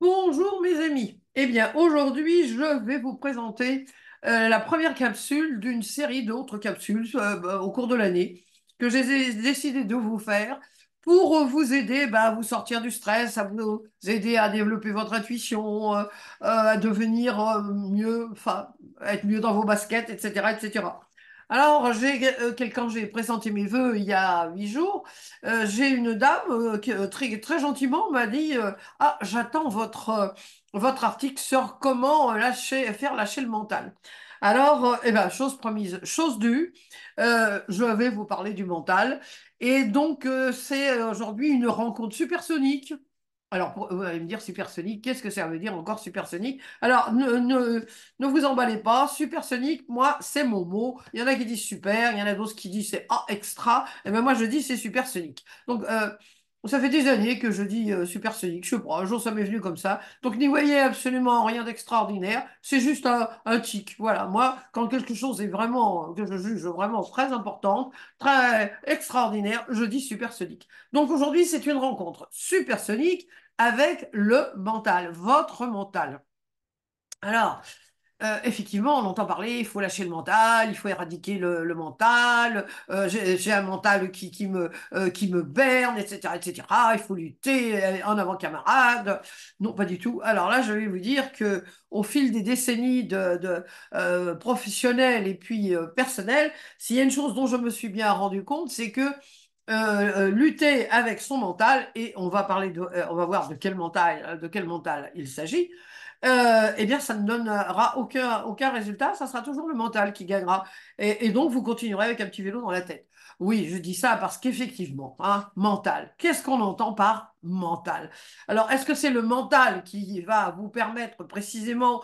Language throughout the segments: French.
Bonjour mes amis. Eh bien aujourd'hui je vais vous présenter euh, la première capsule d'une série d'autres capsules euh, bah, au cours de l'année que j'ai décidé de vous faire pour vous aider bah, à vous sortir du stress, à vous aider à développer votre intuition, euh, à devenir mieux, enfin être mieux dans vos baskets, etc., etc. Alors, j'ai euh, j'ai présenté mes voeux il y a huit jours. Euh, j'ai une dame euh, qui très, gentiment m'a dit Ah, j'attends votre, article sur comment lâcher, faire lâcher le mental. Alors, eh ben, chose promise, chose due, je vais vous parler du mental. Et donc, c'est aujourd'hui une rencontre supersonique. Alors, vous allez me dire supersonique, qu'est-ce que ça veut dire encore supersonique Alors, ne, ne, ne, vous emballez pas, supersonique, moi, c'est mon mot. Il y en a qui disent super, il y en a d'autres qui disent c'est ah, extra, et eh bien moi, je dis c'est supersonique. Donc, euh, ça fait des années que je dis euh, super supersonique, je sais pas, un jour ça m'est venu comme ça. Donc n'y voyez absolument rien d'extraordinaire, c'est juste un, un, tic. Voilà, moi, quand quelque chose est vraiment, que je juge vraiment très importante, très extraordinaire, je dis supersonique. Donc aujourd'hui, c'est une rencontre supersonique avec le mental, votre mental. Alors, euh, effectivement, on entend parler, il faut lâcher le mental, il faut éradiquer le, mental, euh, j'ai un mental qui, me, euh, qui me berne, etc., etc. Il faut lutter, en avant camarade. Non, pas du tout. Alors là, je vais vous dire que au fil des décennies de, de professionnelles et puis personnelles, s'il y a une chose dont je me suis bien rendu compte, c'est que lutter avec son mental, et on va parler de, on va voir de quel mental, de quel mental il s'agit. Euh, eh bien, ça ne donnera aucun, résultat, ça sera toujours le mental qui gagnera. Et, donc, vous continuerez avec un petit vélo dans la tête. Oui, je dis ça parce qu'effectivement, hein, mental, qu'est-ce qu'on entend par mental Alors, est-ce que c'est le mental qui va vous permettre précisément,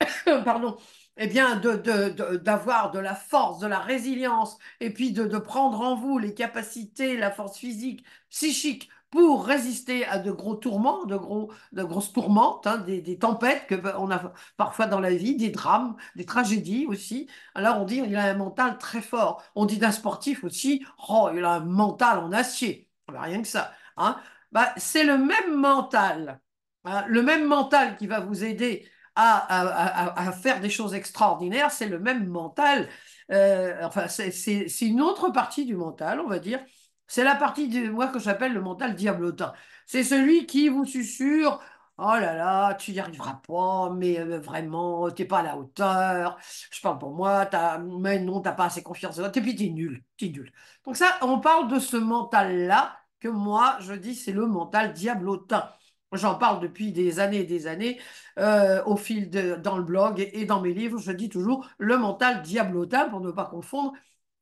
pardon, eh bien, d'avoir de, la force, de la résilience, et puis de, prendre en vous les capacités, la force physique, psychique pour résister à de gros tourments, de, gros, de grosses tourmentes, hein, des, tempêtes que on a parfois dans la vie, des drames, des tragédies aussi. Alors on dit il a un mental très fort. On dit d'un sportif aussi, oh, il a un mental en acier. Rien que ça. Hein. Bah, c'est le même mental, hein, le même mental qui va vous aider à, faire des choses extraordinaires, c'est le même mental, euh, enfin c'est une autre partie du mental, on va dire, c'est la partie de moi que j'appelle le mental diablotin. C'est celui qui vous susurre Oh là là, tu n'y arriveras pas, mais euh, vraiment, tu n'es pas à la hauteur. Je parle pour moi, mais non, tu n'as pas assez confiance en toi. Et puis t'es nul, t'es nul. Donc ça, on parle de ce mental-là que moi, je dis, c'est le mental diablotin. J'en parle depuis des années et des années euh, au fil de, dans le blog et dans mes livres. Je dis toujours le mental diablotin pour ne pas confondre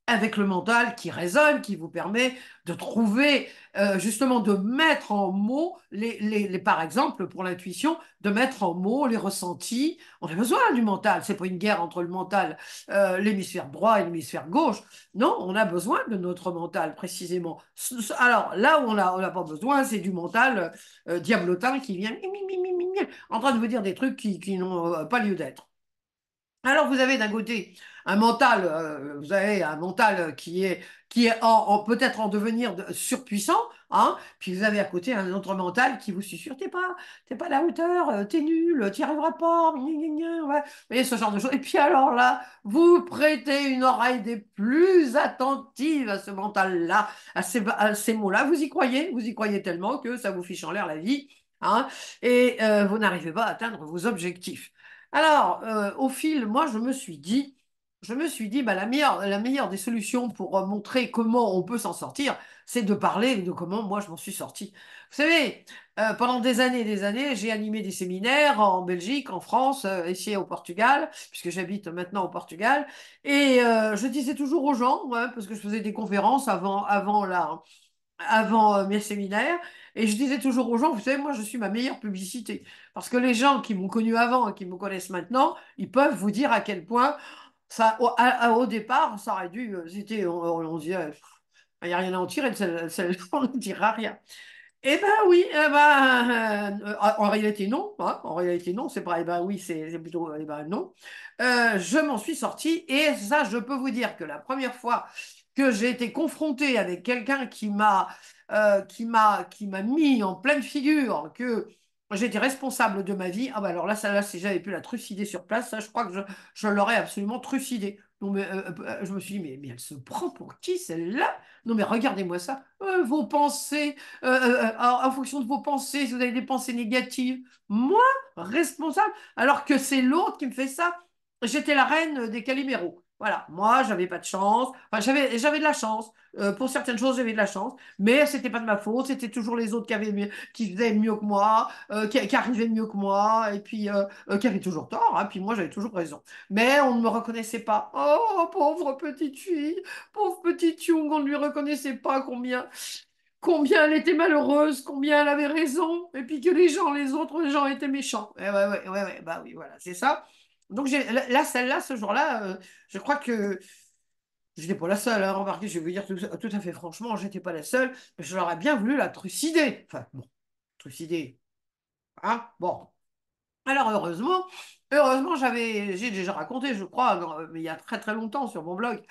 avec le mental qui résonne, qui vous permet de trouver, euh, justement, de mettre en mots, les, par exemple, pour l'intuition, de mettre en mots les ressentis. On a besoin du mental. C'est pas une guerre entre le mental, euh, l'hémisphère droit et l'hémisphère gauche. Non, on a besoin de notre mental, précisément. Alors, là où on n'a on a pas besoin, c'est du mental diabolotin euh, diablotin qui vient en train de vous dire des trucs qui n'ont pas lieu d'être. Alors vous avez d'un côté un mental, euh, vous avez un mental qui est, qui est en, peut-être en devenir surpuissant, hein, puis vous avez à côté un autre mental qui vous susurre t'es pas, t'es pas à la hauteur, euh, t'es nul, t'y arriveras pas, gna gna, ce genre de choses. Et puis alors là, vous prêtez une oreille des plus attentives à ce mental-là, à ces, mots-là. Vous y croyez, vous y croyez tellement que ça vous fiche en l'air la vie. Hein, et euh, vous n'arrivez pas à atteindre vos objectifs. Alors, euh, au fil, moi, je me suis dit, je me suis dit, bah, la meilleure, des solutions pour euh, montrer comment on peut s'en sortir, c'est de parler de comment moi je m'en suis sorti. Vous savez, euh, pendant des années et des années, j'ai animé des séminaires en Belgique, en France, ici au Portugal, puisque j'habite maintenant au Portugal. Et je disais toujours aux gens, hein, parce que je faisais des conférences avant, la, avant mes séminaires, et je disais toujours aux gens, vous savez, moi, je suis ma meilleure publicité. Parce que les gens qui m'ont connu avant et qui me connaissent maintenant, ils peuvent vous dire à quel point, ça, au, départ, ça aurait dû, euh, c'était, on, on dit, il n'y a rien à en tirer de celle on ne dira rien. Eh ben oui, eh ben, euh, euh, en réalité non, hein, en réalité non, c'est pas, eh ben oui, c'est plutôt, eh ben non. je m'en suis sortie et ça, je peux vous dire que la première fois que j'ai été confrontée avec quelqu'un qui m'a euh, qui m'a mis en pleine figure que j'étais responsable de ma vie, ah bah alors là, ça, là si j'avais pu la trucider sur place, je crois que je, l'aurais absolument trucidée. Non, mais, euh, euh, je me suis dit, mais, elle se prend pour qui celle-là Non, mais regardez-moi ça. vos pensées, en, fonction de vos pensées, si vous avez des pensées négatives, moi, responsable, alors que c'est l'autre qui me fait ça. J'étais la reine des Caliméros. Voilà, moi, j'avais pas de chance. Enfin, j'avais, j'avais de la chance. Euh, pour certaines choses, j'avais de la chance. Mais c'était pas de ma faute. C'était toujours les autres qui, avaient, qui faisaient mieux que moi, euh, qui, arrivaient mieux que moi, et puis euh, qui avaient toujours tort. Hein, puis moi, j'avais toujours raison. Mais on ne me reconnaissait pas. Oh, pauvre petite fille, pauvre petite Young, on ne lui reconnaissait pas combien combien elle était malheureuse, combien elle avait raison, et puis que les gens, les autres gens étaient méchants. Eh ouais, ouais, ouais, ouais, bah oui, voilà, c'est ça. Donc la celle-là, ce jour-là, euh, je crois que je n'étais pas la seule, hein, remarquez, je vais vous dire tout, à fait franchement, je n'étais pas la seule, mais ai bien voulu la trucider. Enfin, bon, trucider. Hein Bon, alors heureusement, heureusement, j'avais, j'ai déjà raconté, je crois, il y a très très longtemps sur mon blog.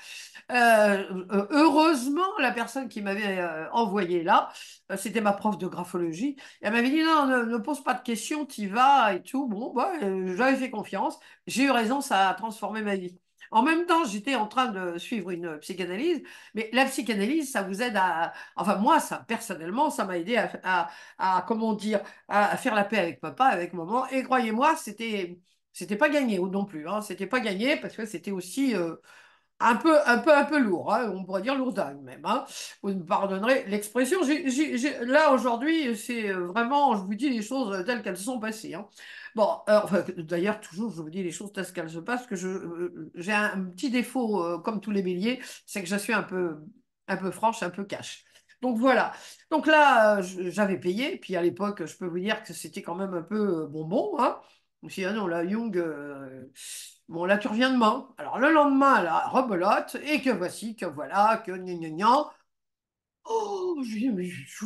Euh, euh, heureusement, la personne qui m'avait euh, envoyé là, c'était ma prof de graphologie. Elle m'avait dit non, ne, pose pas de questions, t'y vas et tout. Bon, bah, j'avais fait confiance. J'ai eu raison, ça a transformé ma vie. En même temps, j'étais en train de suivre une psychanalyse, mais la psychanalyse, ça vous aide à, enfin moi, ça personnellement, ça m'a aidé à, comment dire, à faire la paix avec papa, avec maman. Et croyez-moi, c'était, c'était pas gagné non plus. Ce hein. C'était pas gagné parce que c'était aussi euh, un peu, un peu, un peu lourd, hein, on pourrait dire lourdingue même. Hein. Vous me pardonnerez l'expression. Là, aujourd'hui, c'est euh, vraiment, je vous dis les choses euh, telles qu'elles sont passées. Hein. Bon, euh, d'ailleurs, toujours, je vous dis les choses telles qu'elles se passent, que j'ai un petit défaut, comme tous les béliers, c'est que je suis un peu, un peu franche, un peu cash. Donc voilà. Donc là, j'avais payé. Puis à l'époque, je peux vous dire que c'était quand même un peu bonbon. Hein. Si, ah non, là, Young. Bon, là, tu reviens demain. Alors, le lendemain, là, rebelote, et que voici, que voilà, que gna Oh, je, mais je,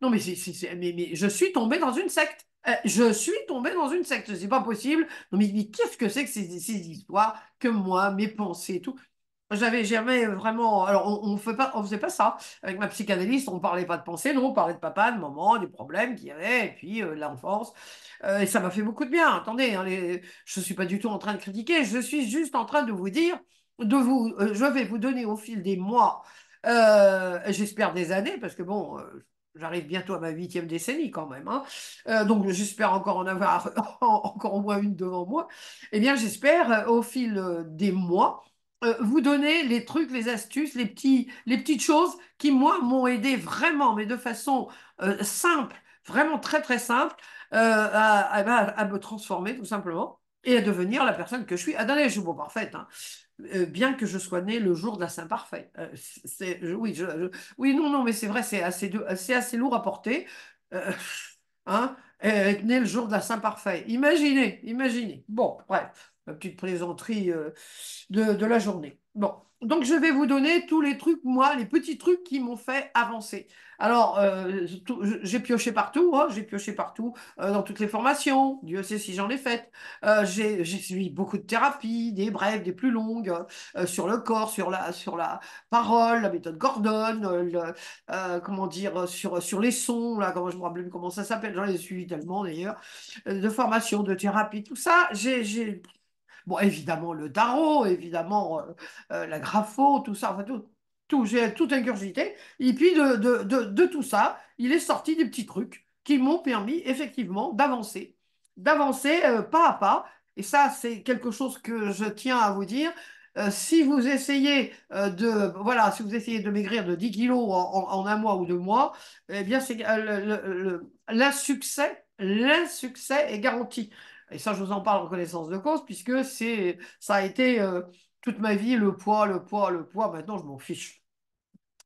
non, mais, mais, mais, je suis tombé dans une secte. Euh, je suis tombé dans une secte, c'est pas possible. Non, mais, qu'est-ce que c'est que ces, ces histoires, que moi, mes pensées et tout j'avais jamais euh, vraiment. Alors, on ne fait pas, on faisait pas ça. Avec ma psychanalyste, on parlait pas de pensée, non, on parlait de papa, de maman, des problèmes qu'il y avait, et puis euh, de l'enfance. Euh, et ça m'a fait beaucoup de bien. Attendez, hein, je ne suis pas du tout en train de critiquer, je suis juste en train de vous dire, de vous, je vais vous donner au fil des mois, j'espère des années, parce que bon, j'arrive bientôt à ma huitième décennie quand même, hein. donc j'espère encore en avoir encore au moins une devant moi, eh bien j'espère au fil des mois euh, vous donner les trucs, les astuces, les, petits, les petites choses qui, moi, m'ont aidé vraiment, mais de façon euh, simple, vraiment très, très simple, euh, ben, à, me transformer tout simplement et à devenir la personne que je suis. Ah, d'aller, je suis bon, parfaite. Hein bien que je sois née le jour de la Saint-Parfait. oui, oui, non, non, mais c'est vrai, c'est assez, assez, lourd à porter. Hein, être né le jour de la Saint-Parfait. Imaginez, imaginez. Bon, bref petite plaisanterie euh, de, la journée. Bon, donc je vais vous donner tous les trucs, moi, les petits trucs qui m'ont fait avancer. Alors, euh, j'ai pioché partout, hein, j'ai pioché partout, euh, dans toutes les formations, Dieu sait si j'en ai faites. j'ai suivi beaucoup de thérapies, des brèves, des plus longues, sur le corps, sur la, sur la parole, la méthode Gordon, comment dire, sur, sur les sons, là, comment je me rappelle comment ça s'appelle, j'en ai suivi tellement d'ailleurs, de formations, de thérapies, tout ça. J'ai Bon, évidemment, le tarot, évidemment, euh, euh, la grapho, tout ça, enfin, tout, tout j'ai tout incurgité. Et puis, de, tout ça, il est sorti des petits trucs qui m'ont permis, effectivement, d'avancer, d'avancer euh, pas à pas. Et ça, c'est quelque chose que je tiens à vous dire. si vous essayez de voilà, si vous essayez de maigrir de 10 kilos en, un mois ou deux mois, eh bien c'est l'insuccès, l'insuccès est garanti. Et ça, je vous en parle en connaissance de cause, puisque c'est, ça a été euh, toute ma vie le poids, le poids, le poids. Maintenant, je m'en fiche.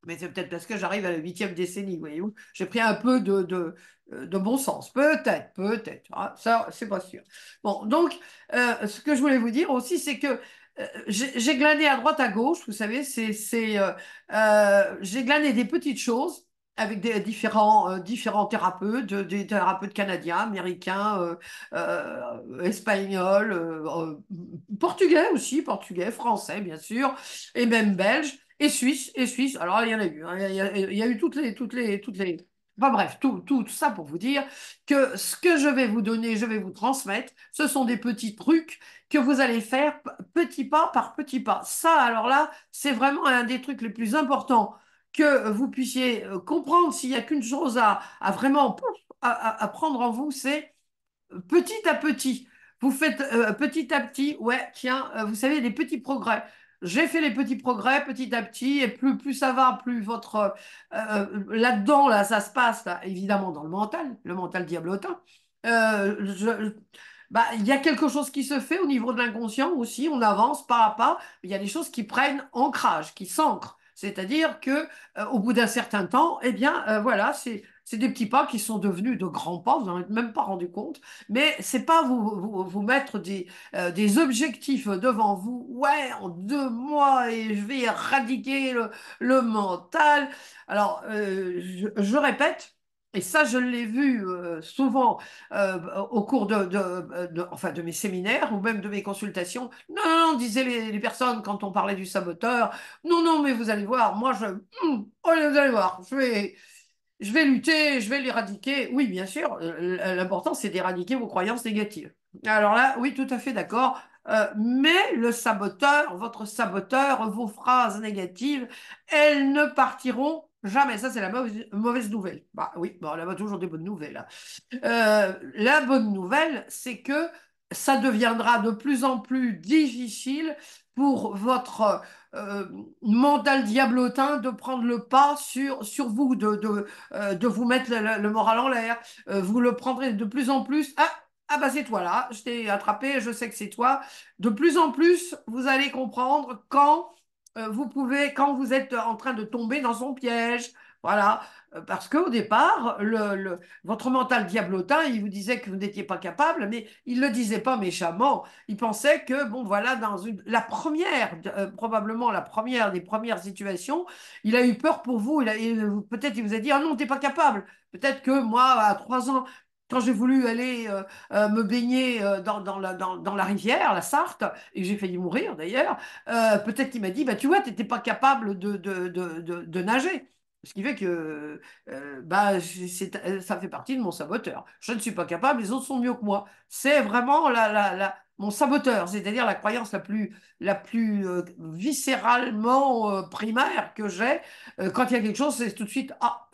Mais c'est peut-être parce que j'arrive à la huitième décennie, voyez-vous. J'ai pris un peu de, de, euh, bon sens. Peut-être, peut-être. Ah, ça, c'est pas sûr. Bon, donc, euh, ce que je voulais vous dire aussi, c'est que j'ai glané à droite, à gauche, vous savez, c'est, j'ai glané des petites choses avec des différents, euh, différents thérapeutes, des thérapeutes canadiens, américains, euh, euh, espagnols, portugais aussi, portugais, français bien sûr, et même belges, et suisses, et suisses. Alors il y en a eu, hein. il, y a, eu toutes les, toutes les, toutes les. Enfin bref, tout, tout, ça pour vous dire que ce que je vais vous donner, je vais vous transmettre, ce sont des petits trucs que vous allez faire petit pas par petit pas. Ça, alors là, c'est vraiment un des trucs les plus importants que vous puissiez euh, comprendre s'il n'y a qu'une chose à, vraiment à, prendre en vous, c'est euh, petit à petit. Vous faites euh, petit à petit, ouais, tiens, vous savez, des petits progrès. J'ai fait les petits progrès petit à petit, et plus, plus ça va, plus votre. là-dedans, là, ça se passe, évidemment, dans le mental, le mental diablotin. Bah, il y a quelque chose qui se fait au niveau de l'inconscient aussi, on avance pas à pas, il y a des choses qui prennent ancrage, qui s'ancrent. C'est-à-dire que euh, au bout d'un certain temps, eh bien, euh, voilà, c'est des petits pas qui sont devenus de grands pas, vous n'en êtes même pas rendu compte, mais c'est pas vous, mettre euh, des, objectifs devant vous, ouais, en deux mois et je vais éradiquer le, mental. Alors, je, répète, et ça, je l'ai vu euh, souvent euh, au cours euh, de, enfin, de mes séminaires ou même de mes consultations. Non, non, disaient les, personnes quand on parlait du saboteur. Non, non, mais vous allez voir, moi, je. Hmm, oh, vous allez voir, je vais, je vais lutter, je vais l'éradiquer. Oui, bien sûr, l'important, c'est d'éradiquer vos croyances négatives. Alors là, oui, tout à fait d'accord. mais le saboteur, votre saboteur, vos phrases négatives, elles ne partiront Jamais, ça c'est la mauvaise, nouvelle. Bah oui, bon, on a toujours des bonnes nouvelles. Hein. Euh, la bonne nouvelle, c'est que ça deviendra de plus en plus difficile pour votre euh, mental diablotin de prendre le pas sur, sur vous, de, de, euh, vous mettre le, moral en l'air. vous le prendrez de plus en plus. Ah, ah bah, c'est toi là, je t'ai attrapé, je sais que c'est toi. De plus en plus, vous allez comprendre quand euh, vous pouvez, quand vous êtes en train de tomber dans son piège, voilà, euh, parce qu'au départ, votre mental diablotin, il vous disait que vous n'étiez pas capable, mais il ne le disait pas méchamment. Il pensait que, bon, voilà, dans une, la première, euh, probablement la première des premières situations, il a eu peur pour vous. peut-être il vous a dit, ah non, t'es pas capable. Peut-être que moi, à trois ans, quand j'ai voulu aller euh, euh, me baigner euh, dans, la, dans, la, rivière, la Sarthe, et j'ai failli mourir d'ailleurs, peut-être qu'il m'a dit, bah, tu vois, tu n'étais pas capable de, de, nager. Ce qui fait que bah, ça fait partie de mon saboteur. Je ne suis pas capable, les autres sont mieux que moi. C'est vraiment la, la, mon saboteur, c'est-à-dire la croyance la plus, la plus viscéralement primaire que j'ai. quand il y a quelque chose, c'est tout de suite, ah,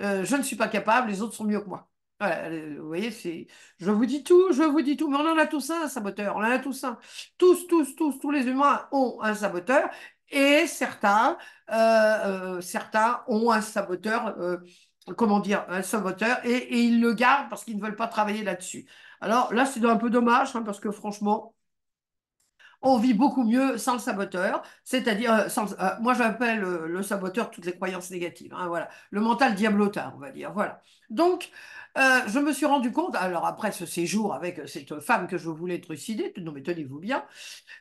je ne suis pas capable, les autres sont mieux que moi vous voyez, Je vous dis tout, je vous dis tout, mais on en a tous un, un saboteur, on en a tous un. Tous, tous, tous, tous les humains ont un saboteur et certains, euh, euh, certains ont un saboteur, euh, comment dire, un saboteur et, ils le gardent parce qu'ils ne veulent pas travailler là-dessus. Alors là, c'est un peu dommage hein, parce que franchement, on vit beaucoup mieux sans le saboteur, c'est-à-dire, sans moi j'appelle le saboteur toutes les croyances négatives, hein, voilà, le mental diablotin, on va dire, voilà. Donc, euh, je me suis rendu compte, alors après ce séjour avec euh, cette femme que je voulais trucider, non mais tenez-vous bien,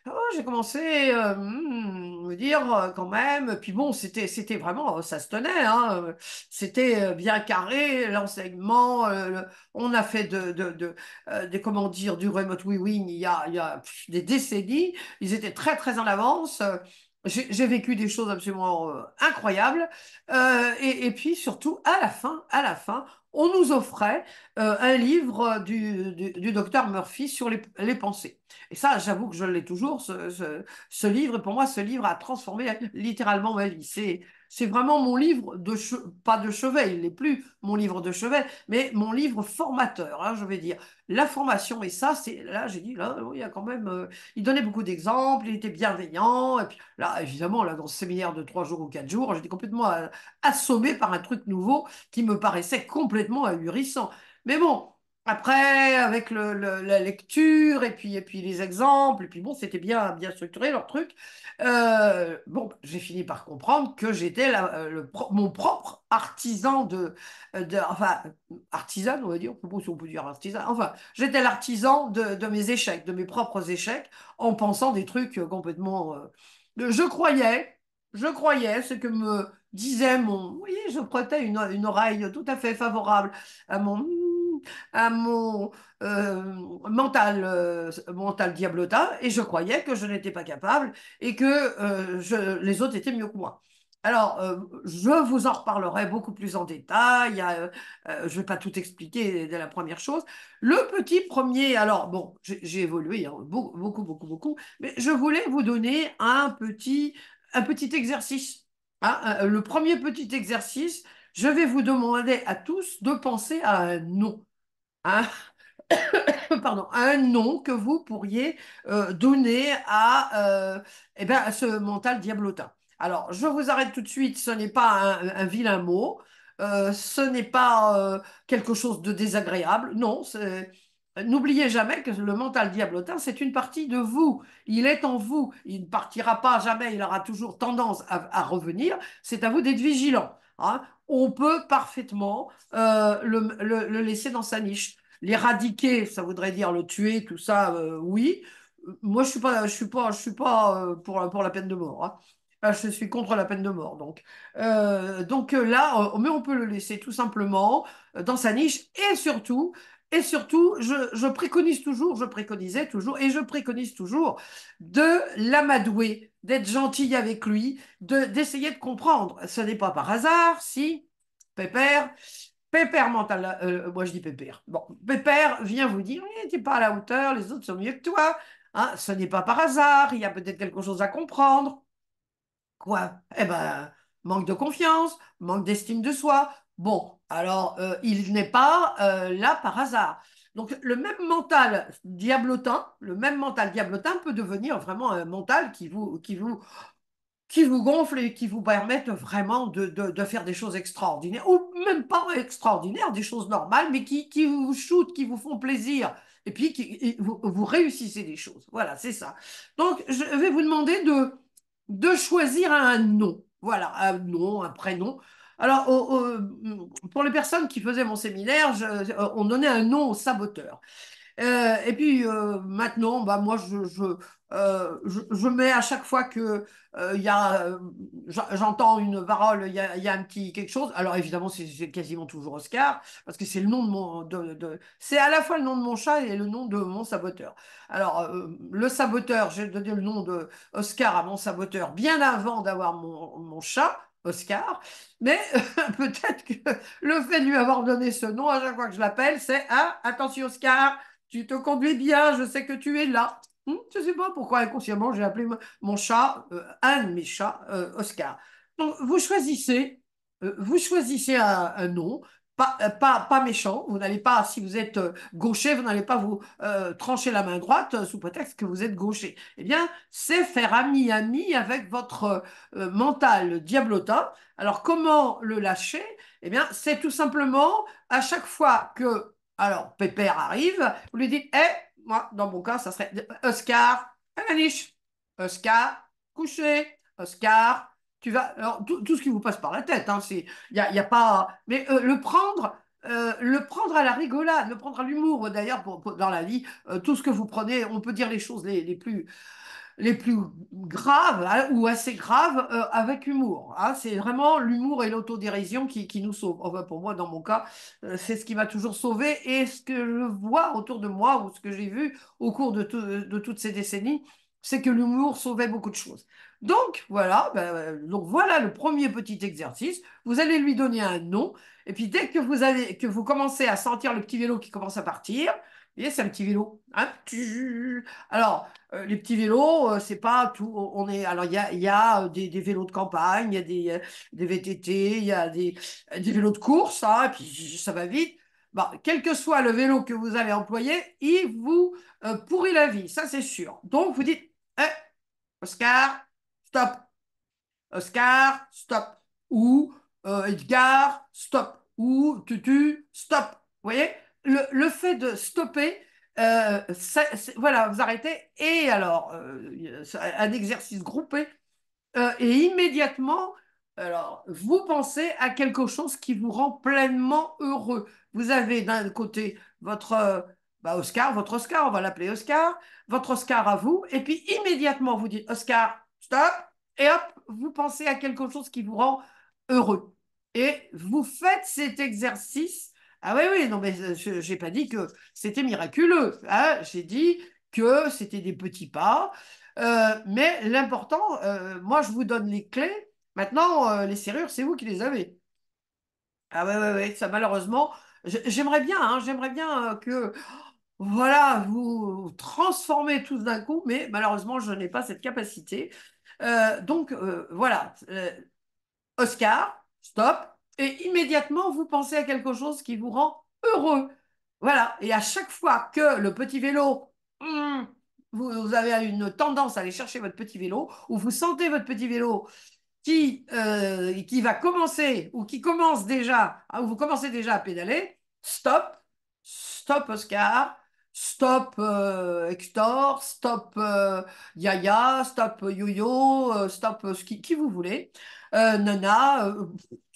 oh, j'ai commencé à euh, hmm, me dire quand même, puis bon, c'était, c'était vraiment, ça se tenait, hein, c'était bien carré, l'enseignement, on a fait de, de, de, comment dire, du remote wing il y a, il y a des décennies, ils étaient très très en avance. J'ai vécu des choses absolument euh, incroyables. Euh, et, puis surtout, à la fin, à la fin, on nous offrait euh, un livre du, docteur Murphy sur les, pensées. Et ça, j'avoue que je l'ai toujours, ce, ce, livre. Pour moi, ce livre a transformé littéralement ma vie. C'est vraiment mon livre de pas de chevet, il n'est plus mon livre de chevet, mais mon livre formateur, hein, je vais dire. La formation et ça, c'est là j'ai dit là il y a quand même, euh, il donnait beaucoup d'exemples, il était bienveillant et puis là évidemment dans ce séminaire de trois jours ou quatre jours, j'étais complètement euh, assommé par un truc nouveau qui me paraissait complètement ahurissant. Mais bon, après, avec le, la lecture et puis, et puis les exemples, et puis bon, c'était bien, bien structuré leur truc. Euh, bon, j'ai fini par comprendre que j'étais euh, mon propre artisan de, euh, de Enfin, artisan, on va dire, bon, si on peut dire artisan. Enfin, j'étais l'artisan de, de, mes échecs, de mes propres échecs, en pensant des trucs complètement. je croyais, je croyais ce que me disait mon. Vous voyez, je prêtais une, une oreille tout à fait favorable à mon à mon euh, mental, euh, mental diablotin et je croyais que je n'étais pas capable et que euh, les autres étaient mieux que moi. Alors, je vous en reparlerai beaucoup plus en détail. je ne vais pas tout expliquer dès la première chose. Le petit premier, alors bon, j'ai évolué hein, beaucoup, beaucoup, beaucoup, mais je voulais vous donner un petit, un petit exercice. Hein, le premier petit exercice, je vais vous demander à tous de penser à un nom. pardon, un nom que vous pourriez euh, donner à, ben, ce mental diablotin. Alors, je vous arrête tout de suite, ce n'est pas un, vilain mot, euh, ce n'est pas quelque chose de désagréable, non, N'oubliez jamais que le mental diablotin, c'est une partie de vous. Il est en vous. Il ne partira pas jamais. Il aura toujours tendance à, revenir. C'est à vous d'être vigilant. Hein on peut parfaitement euh, le, laisser dans sa niche. L'éradiquer, ça voudrait dire le tuer, tout ça, euh, oui. Moi, je suis pas, je suis pas, je suis pas euh, pour, la peine de mort. Hein. Je suis contre la peine de mort, donc. donc là, mais on peut le laisser tout simplement dans sa niche et surtout, et surtout, je préconise toujours, je préconisais toujours et je préconise toujours de l'amadouer d'être gentil avec lui, d'essayer de, comprendre. Ce n'est pas par hasard, si Pépère, Pépère mental, euh, moi je dis Pépère, bon, Pépère vient vous dire, eh, tu n'es pas à la hauteur, les autres sont mieux que toi, hein, ce n'est pas par hasard, il y a peut-être quelque chose à comprendre. Quoi Eh ben, manque de confiance, manque d'estime de soi. Bon, alors, euh, il n'est pas euh, là par hasard. Donc le même mental diablotin, le même mental diablotin peut devenir vraiment un mental qui vous, qui vous, qui vous gonfle et qui vous permette vraiment de, faire des choses extraordinaires, ou même pas extraordinaires, des choses normales, mais qui, vous shootent, qui vous font plaisir, et puis qui, vous, vous, réussissez des choses. Voilà, c'est ça. Donc je vais vous demander de, de choisir un nom. Voilà, un nom, un prénom. Alors, pour les personnes qui faisaient mon séminaire, euh, on donnait un nom au saboteur. Euh, et puis euh, maintenant, bah, moi, je, mets à chaque fois que j'entends une parole, il y a, un petit quelque chose. Alors évidemment, c'est quasiment toujours Oscar, parce que c'est le nom de mon... De, c'est à la fois le nom de mon chat et le nom de mon saboteur. Alors, le saboteur, j'ai donné le nom de Oscar à mon saboteur bien avant d'avoir mon, mon chat. Oscar, mais peut-être que le fait de lui avoir donné ce nom, à chaque fois que je l'appelle, c'est ah, attention Oscar, tu te conduis bien, je sais que tu es là. Hmm, je ne sais pas pourquoi inconsciemment j'ai appelé mon chat, euh, un de mes chats, euh, Oscar. Donc vous choisissez, euh, vous choisissez un, nom euh, pas, pas, méchant. Vous n'allez pas, si vous êtes euh, gaucher, vous n'allez pas vous euh, trancher la main droite sous prétexte que vous êtes gaucher. Eh bien, c'est faire ami-ami avec votre mental diablotin. Alors, comment le lâcher Eh bien, c'est tout simplement à chaque fois que, alors, Pépère arrive, vous lui dites, hé, eh, moi, dans mon cas, ça serait Oscar, à la Oscar, couché. Oscar, vas, alors, tout, ce qui vous passe par la tête, hein, il y a, pas, mais euh, le prendre, euh, le prendre à la rigolade, le prendre à l'humour. D'ailleurs, dans la vie, euh, tout ce que vous prenez, on peut dire les choses les, plus les plus graves hein, ou assez graves avec humour. Hein. C'est vraiment l'humour et l'autodérision qui, qui, nous sauvent. pour moi, dans mon cas, c'est ce qui m'a toujours sauvé et ce que je vois autour de moi ou ce que j'ai vu au cours de, de toutes ces décennies, c'est que l'humour sauvait beaucoup de choses. Donc voilà, bah, donc voilà le premier petit exercice. Vous allez lui donner un nom, et puis dès que vous avez que vous commencez à sentir le petit vélo qui commence à partir, vous voyez, c'est un petit vélo. Hein. alors euh, les petits vélos, euh, c'est pas tout. On est alors il y a, euh, des, vélos de campagne, il y a des, VTT, il y a des, vélos de course, hein, et puis ça va vite. quel que soit le vélo que vous avez employé, il vous pourrit la vie, ça c'est sûr. Donc vous dites, hein, Oscar, stop. Oscar, euh, stop. Ou euh, Edgar, stop. Ou Tutu, stop. Vous voyez le, fait de stopper, euh, voilà, vous arrêtez. Et alors, un exercice groupé. et immédiatement, alors, vous pensez à quelque chose qui vous rend pleinement heureux. Vous avez d'un côté votre bah, Oscar, votre Oscar, on va l'appeler Oscar, votre Oscar à vous, et puis immédiatement vous dites Oscar, stop, et hop, vous pensez à quelque chose qui vous rend heureux. Et vous faites cet exercice. Ah oui, oui, non, mais euh, je n'ai pas dit que c'était miraculeux. Hein. J'ai dit que c'était des petits pas. Euh, mais l'important, euh, moi, je vous donne les clés. Maintenant, les serrures, c'est vous qui les avez. Ah oui, oui, oui, ça malheureusement, j'aimerais bien, hein, j'aimerais bien que voilà, vous transformez tous d'un coup, mais malheureusement, je n'ai pas cette capacité. Euh, donc, euh, voilà, euh, Oscar, stop, et immédiatement, vous pensez à quelque chose qui vous rend heureux. Voilà, et à chaque fois que le petit vélo... Hmm, vous, avez une tendance à aller chercher votre petit vélo, ou vous sentez votre petit vélo qui, qui va commencer, ou qui commence déjà, hein, ou vous commencez déjà à pédaler, stop, stop Oscar, Stop euh, Hector, stop euh, Yaya, stop euh, Yo-Yo, stop qui, vous voulez, Nana,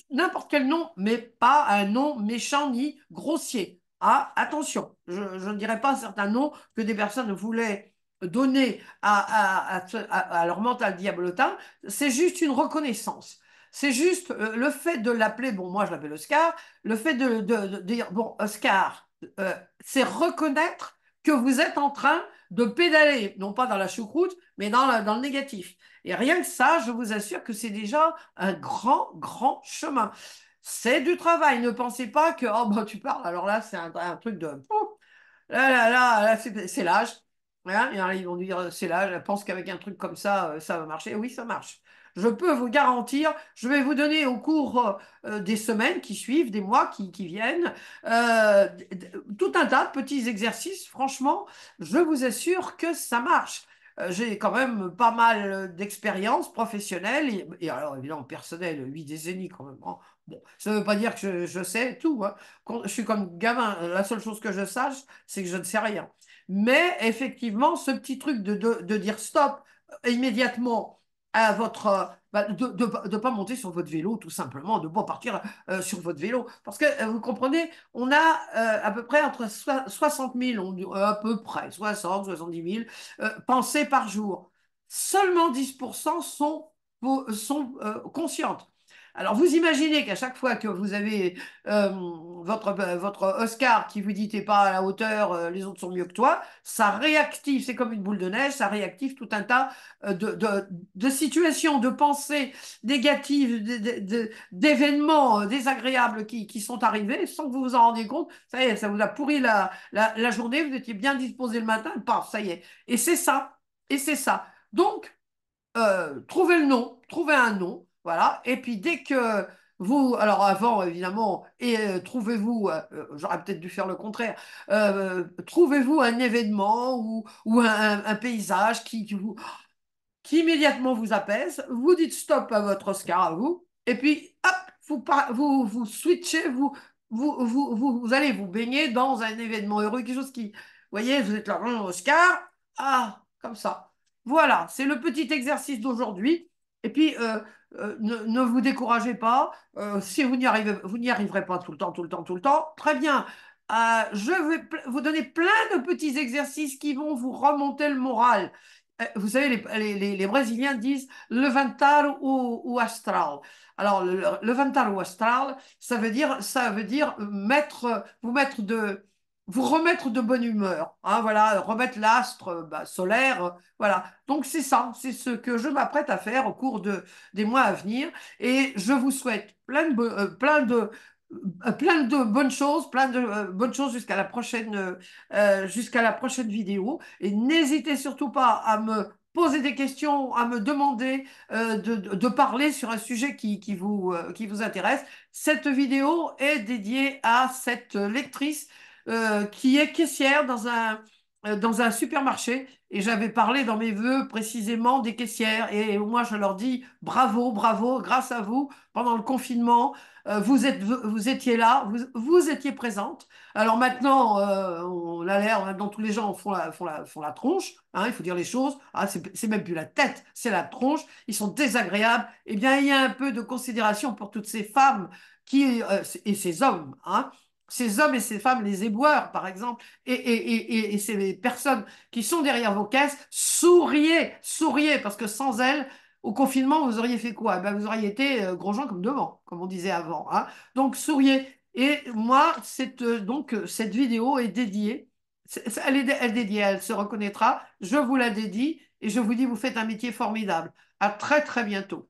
n'importe quel nom, mais pas un nom méchant ni grossier. Ah, attention, je, ne dirais pas un certain nom que des personnes voulaient donner à, leur mental diabolotin, c'est juste une reconnaissance. C'est juste le fait de l'appeler, bon, moi je l'appelle Oscar, le fait de, dire, bon, Oscar, euh, c'est reconnaître que vous êtes en train de pédaler, non pas dans la choucroute, mais dans, le négatif. Et rien que ça, je vous assure que c'est déjà un grand, grand chemin. C'est du travail. Ne pensez pas que, oh, bah, tu parles, alors là, c'est un, truc de... Là, là, là, là c'est l'âge. Hein, ils vont dire, c'est l'âge, je pense qu'avec un truc comme ça, euh, ça va marcher. Oui, ça marche je peux vous garantir, je vais vous donner au cours euh, euh, des semaines qui suivent, des mois qui, viennent, euh, tout un tas de petits exercices. Franchement, je vous assure que ça marche j'ai quand même pas mal d'expérience professionnelle et, alors évidemment personnelle, huit décennies quand même. Hein. Bon, ça ne veut pas dire que je, sais tout. Hein. Je suis comme gamin. La seule chose que je sache, c'est que je ne sais rien. Mais effectivement, ce petit truc de dire stop immédiatement votre, euh, bah, de ne pas monter sur votre vélo, tout simplement, de ne pas partir euh, sur votre vélo. Parce que, euh, vous comprenez, on a à peu près entre 60 000, on, à peu près 60, 70 000 pensées par jour. Seulement 10 sont, sont conscientes. Alors vous imaginez qu'à chaque fois que vous avez euh, votre, Oscar qui vous dit t'es pas à la hauteur, euh, les autres sont mieux que toi, ça réactive, c'est comme une boule de neige, ça réactive tout un tas euh, de, situations, de pensées négatives, d'événements désagréables qui, sont arrivés sans que vous vous en rendiez compte. Ça y est, ça vous a pourri la, journée, vous étiez bien disposé le matin, paf, ça y est. Et c'est ça, et c'est ça. Donc, trouvez le nom, trouvez un nom voilà. Et puis dès que vous, alors avant, évidemment, et euh, trouvez-vous, euh, euh, j'aurais peut-être dû faire le contraire, trouvez-vous un événement ou, un, paysage qui, immédiatement vous apaise, vous dites stop à votre Oscar à vous, et puis hop, vous, vous, switchez, vous, vous, vous, vous, allez vous baigner dans un événement heureux, quelque chose qui, vous voyez, vous êtes là, hein, Oscar, ah, comme ça. Voilà, c'est le petit exercice d'aujourd'hui. Et puis, euh, ne, vous découragez pas. Euh, si vous n'y arrivez, vous n'y arriverez pas tout le temps, tout le temps, tout le temps, très bien. Euh, je vais vous donner plein de petits exercices qui vont vous remonter le moral. Vous savez, les, Brésiliens disent levantar ou, ou astral. Alors, le, levantar ou astral, ça veut dire, ça veut dire mettre, vous mettre de, vous remettre de bonne humeur, hein, voilà, remettre l'astre euh, bah, solaire, euh, voilà. Donc c'est ça, c'est ce que je m'apprête à faire au cours de, des mois à venir, et je vous souhaite plein de, euh, plein de, plein de bonnes choses, plein de bonnes choses jusqu'à la prochaine, jusqu'à la prochaine vidéo, et n'hésitez surtout pas à me poser des questions, à me demander de, de, parler sur un sujet qui, qui vous, qui vous intéresse. Cette vidéo est dédiée à cette lectrice euh, qui est caissière dans un, euh, dans un supermarché. Et j'avais parlé dans mes voeux précisément des caissières. Et moi, je leur dis bravo, bravo, grâce à vous, pendant le confinement, euh, vous, êtes, vous, étiez là, vous, étiez présente. Alors maintenant, on a l'air, dans tous les gens font la, font la, font la tronche, hein, il faut dire les choses. Ah, c'est même plus la tête, c'est la tronche. Ils sont désagréables. Eh bien, il y a un peu de considération pour toutes ces femmes qui, et ces hommes, hein, ces hommes et ces femmes, les éboueurs par exemple, et, et, et, ces personnes qui sont derrière vos caisses, souriez, souriez, parce que sans elles, au confinement, vous auriez fait quoi eh ben, Vous auriez été euh, gros gens comme devant, comme on disait avant. Hein. donc souriez. Et moi, cette, euh, donc, euh, cette vidéo est dédiée. elle dédiée, elle se reconnaîtra. Je vous la dédie et je vous dis, vous faites un métier formidable. À très, très bientôt.